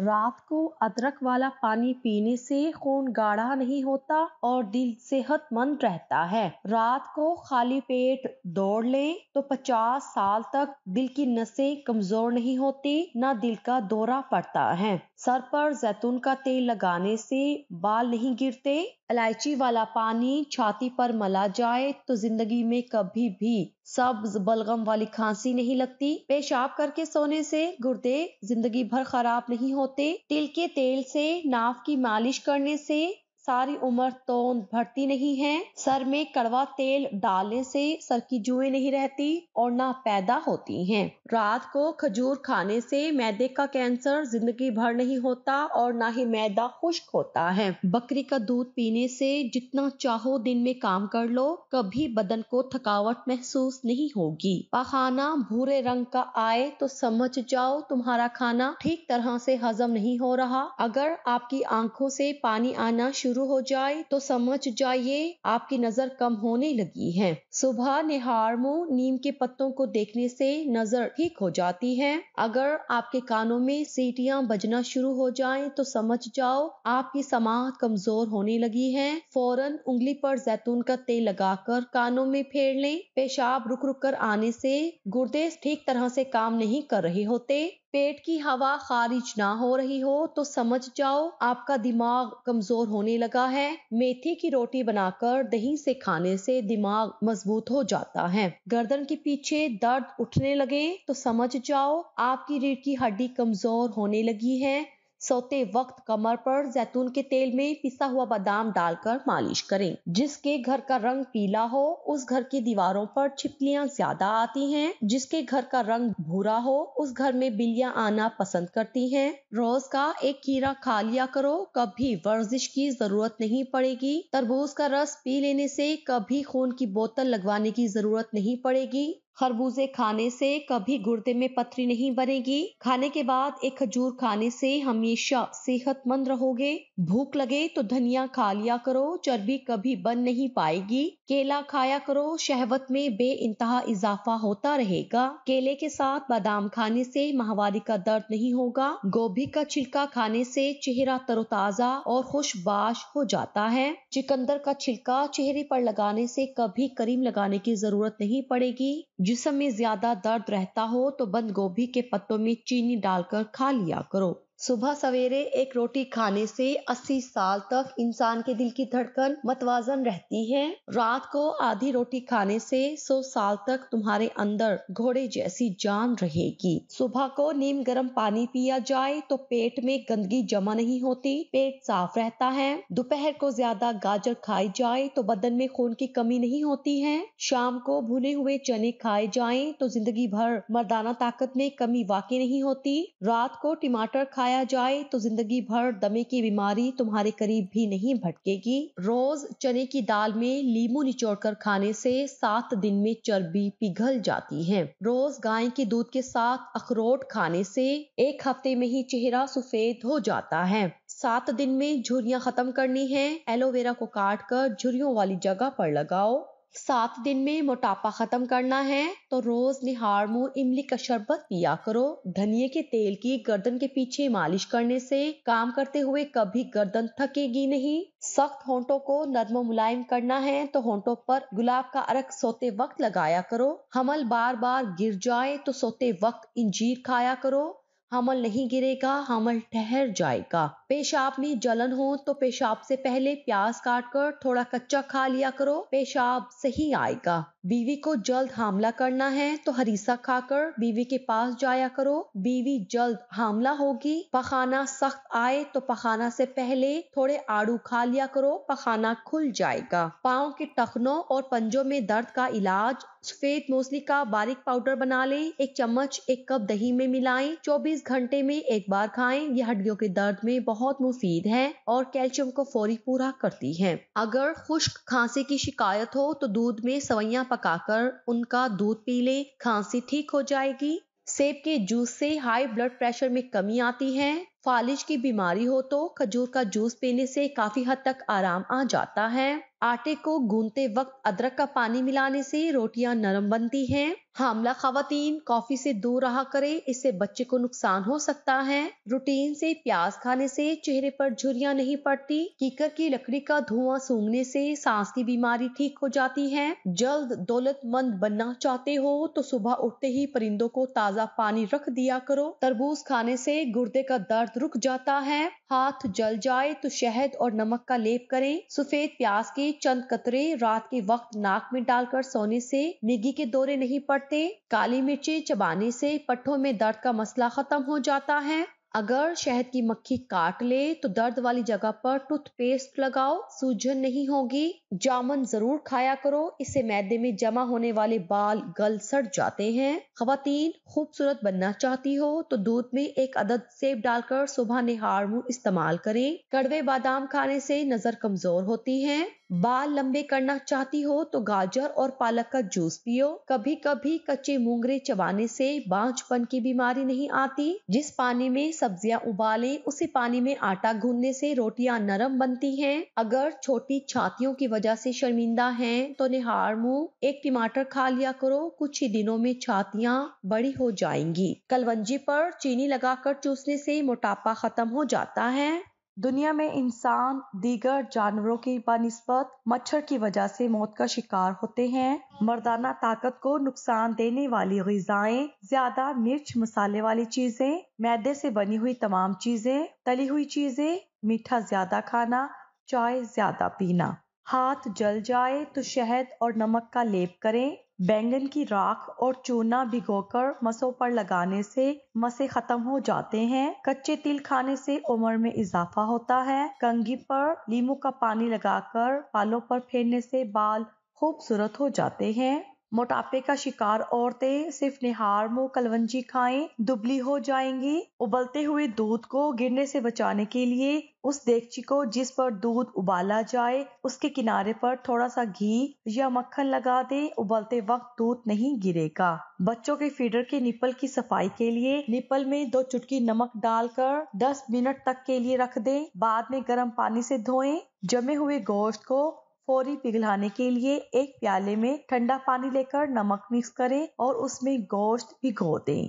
रात को अदरक वाला पानी पीने से खून गाढ़ा नहीं होता और दिल सेहतमंद रहता है रात को खाली पेट दौड़ लें तो 50 साल तक दिल की नसें कमजोर नहीं होती ना दिल का दौरा पड़ता है सर पर जैतून का तेल लगाने से बाल नहीं गिरते इलायची वाला पानी छाती पर मला जाए तो जिंदगी में कभी भी सब्ज बलगम वाली खांसी नहीं लगती पेशाब करके सोने से गुर्दे जिंदगी भर खराब नहीं होते तिल के तेल से नाव की मालिश करने से सारी उम्र तो भरती नहीं है सर में कड़वा तेल डालने से सर की जुए नहीं रहती और ना पैदा होती हैं। रात को खजूर खाने से मैदे का कैंसर जिंदगी भर नहीं होता और ना ही मैदा खुश्क होता है बकरी का दूध पीने से जितना चाहो दिन में काम कर लो कभी बदन को थकावट महसूस नहीं होगी पखाना भूरे रंग का आए तो समझ जाओ तुम्हारा खाना ठीक तरह से हजम नहीं हो रहा अगर आपकी आंखों से पानी आना शुरू शुरू हो जाए तो समझ जाइए आपकी नजर कम होने लगी है सुबह मुंह नीम के पत्तों को देखने से नजर ठीक हो जाती है अगर आपके कानों में सीटियां बजना शुरू हो जाए तो समझ जाओ आपकी समाह कमजोर होने लगी है फौरन उंगली पर जैतून का तेल लगाकर कानों में फेर लें पेशाब रुक रुक कर आने से गुर्दे ठीक तरह से काम नहीं कर रहे होते पेट की हवा खारिज ना हो रही हो तो समझ जाओ आपका दिमाग कमजोर होने लगा है मेथी की रोटी बनाकर दही से खाने से दिमाग मजबूत हो जाता है गर्दन के पीछे दर्द उठने लगे तो समझ जाओ आपकी रीढ़ की हड्डी कमजोर होने लगी है सोते वक्त कमर पर जैतून के तेल में पिसा हुआ बादाम डालकर मालिश करें जिसके घर का रंग पीला हो उस घर की दीवारों पर छिपलियाँ ज्यादा आती हैं जिसके घर का रंग भूरा हो उस घर में बिल्लियाँ आना पसंद करती हैं रोज का एक कीड़ा खा लिया करो कभी वर्जिश की जरूरत नहीं पड़ेगी तरबूज का रस पी लेने से कभी खून की बोतल लगवाने की जरूरत नहीं पड़ेगी खरबूजे खाने से कभी गुर्दे में पथरी नहीं बनेगी खाने के बाद एक खजूर खाने से हमेशा सेहतमंद रहोगे भूख लगे तो धनिया खा लिया करो चर्बी कभी बन नहीं पाएगी केला खाया करो शहवत में बे इंतहा इजाफा होता रहेगा केले के साथ बादाम खाने से माहवारी का दर्द नहीं होगा गोभी का छिलका खाने से चेहरा तरोताजा और खुशबाश हो जाता है चिकंदर का छिलका चेहरे पर लगाने से कभी करीम लगाने की जरूरत नहीं पड़ेगी जिसम में ज्यादा दर्द रहता हो तो बंद गोभी के पत्तों में चीनी डालकर खा लिया करो सुबह सवेरे एक रोटी खाने से 80 साल तक इंसान के दिल की धड़कन मतवाजन रहती है रात को आधी रोटी खाने से 100 साल तक तुम्हारे अंदर घोड़े जैसी जान रहेगी सुबह को नीम गर्म पानी पिया जाए तो पेट में गंदगी जमा नहीं होती पेट साफ रहता है दोपहर को ज्यादा गाजर खाई जाए तो बदन में खून की कमी नहीं होती है शाम को भुने हुए चने खाए जाए तो जिंदगी भर मर्दाना ताकत में कमी वाकई नहीं होती रात को टमाटर खाया खाया जाए तो जिंदगी भर दमे की बीमारी तुम्हारे करीब भी नहीं भटकेगी रोज चने की दाल में लीमू निचोड़कर खाने से सात दिन में चर्बी पिघल जाती है रोज गाय के दूध के साथ अखरोट खाने से एक हफ्ते में ही चेहरा सफेद हो जाता है सात दिन में झुरियां खत्म करनी है एलोवेरा को काट कर झुरियों वाली जगह पर लगाओ सात दिन में मोटापा ख़त्म करना है तो रोज़ निहार मुंह इमली का शरबत पिया करो धनिए के तेल की गर्दन के पीछे मालिश करने से काम करते हुए कभी गर्दन थकेगी नहीं सख्त होंठों को नरम मुलायम करना है तो होंठों पर गुलाब का अरक सोते वक्त लगाया करो हमल बार बार गिर जाए तो सोते वक्त इंजीर खाया करो हमल नहीं गिरेगा हमल ठहर जाएगा पेशाब में जलन हो तो पेशाब से पहले प्याज काट कर थोड़ा कच्चा खा लिया करो पेशाब सही आएगा बीवी को जल्द हमला करना है तो हरीसा खाकर बीवी के पास जाया करो बीवी जल्द हमला होगी पखाना सख्त आए तो पखाना से पहले थोड़े आड़ू खा लिया करो पखाना खुल जाएगा पाओ के टखनों और पंजों में दर्द का इलाज सफेद मूसली का बारीक पाउडर बना लें एक चम्मच एक कप दही में मिलाएं 24 घंटे में एक बार खाएं यह हड्डियों के दर्द में बहुत बहुत मुफीद है और कैल्शियम को फौरी पूरा करती है अगर खुश्क खांसी की शिकायत हो तो दूध में सवैया पकाकर उनका दूध पी लें खांसी ठीक हो जाएगी सेब के जूस से हाई ब्लड प्रेशर में कमी आती है फालिज की बीमारी हो तो खजूर का जूस पीने से काफी हद तक आराम आ जाता है आटे को गूंदते वक्त अदरक का पानी मिलाने से रोटियां नरम बनती हैं हामला खातन कॉफी से दूर रहा करें इससे बच्चे को नुकसान हो सकता है रूटीन से प्याज खाने से चेहरे पर झुरियां नहीं पड़ती कीकर की लकड़ी का धुआं सूंघने से सांस की बीमारी ठीक हो जाती है जल्द दौलतमंद बनना चाहते हो तो सुबह उठते ही परिंदों को ताजा पानी रख दिया करो तरबूज खाने से गुर्दे का दर्द दर्द रुक जाता है हाथ जल जाए तो शहद और नमक का लेप करें सफेद प्याज के चंद कतरे रात के वक्त नाक में डालकर सोने से निगी के दौरे नहीं पड़ते काली मिर्ची चबाने से पट्ठों में दर्द का मसला खत्म हो जाता है अगर शहद की मक्खी काट ले तो दर्द वाली जगह पर टूथपेस्ट लगाओ सूजन नहीं होगी जामुन जरूर खाया करो इससे मैदे में जमा होने वाले बाल गल सड़ जाते हैं खातन खूबसूरत बनना चाहती हो तो दूध में एक अदद सेब डालकर सुबह मुंह इस्तेमाल करें कड़वे बादाम खाने से नजर कमजोर होती है बाल लंबे करना चाहती हो तो गाजर और पालक का जूस पियो कभी कभी कच्चे मूंगरे चबाने से बांझपन की बीमारी नहीं आती जिस पानी में सब्जियां उबालें उसी पानी में आटा गूंदने से रोटियां नरम बनती हैं अगर छोटी छातियों की वजह वजह से शर्मिंदा हैं तो निहार मुंह एक टमाटर खा लिया करो कुछ ही दिनों में छातियाँ बड़ी हो जाएंगी कलवंजी पर चीनी लगाकर चूसने से मोटापा खत्म हो जाता है दुनिया में इंसान दीगर जानवरों की बनस्बत मच्छर की वजह से मौत का शिकार होते हैं मर्दाना ताकत को नुकसान देने वाली गजाएं ज्यादा मिर्च मसाले वाली चीजें मैदे से बनी हुई तमाम चीजें तली हुई चीजें मीठा ज्यादा खाना चाय ज्यादा पीना हाथ जल जाए तो शहद और नमक का लेप करें बैंगन की राख और चूना भिगोकर मसों पर लगाने से मसे खत्म हो जाते हैं कच्चे तिल खाने से उम्र में इजाफा होता है कंघी पर नींबू का पानी लगाकर बालों पर फेरने से बाल खूबसूरत हो जाते हैं मोटापे का शिकार औरतें सिर्फ निहार मुंह कलवंजी खाएं दुबली हो जाएंगी उबलते हुए दूध को गिरने से बचाने के लिए उस देगची को जिस पर दूध उबाला जाए उसके किनारे पर थोड़ा सा घी या मक्खन लगा दें उबलते वक्त दूध नहीं गिरेगा बच्चों के फीडर के निपल की सफाई के लिए निपल में दो चुटकी नमक डालकर 10 मिनट तक के लिए रख दें बाद में गर्म पानी से धोएं जमे हुए गोश्त को फौरी पिघलाने के लिए एक प्याले में ठंडा पानी लेकर नमक मिक्स करें और उसमें गोश्त भिगो दें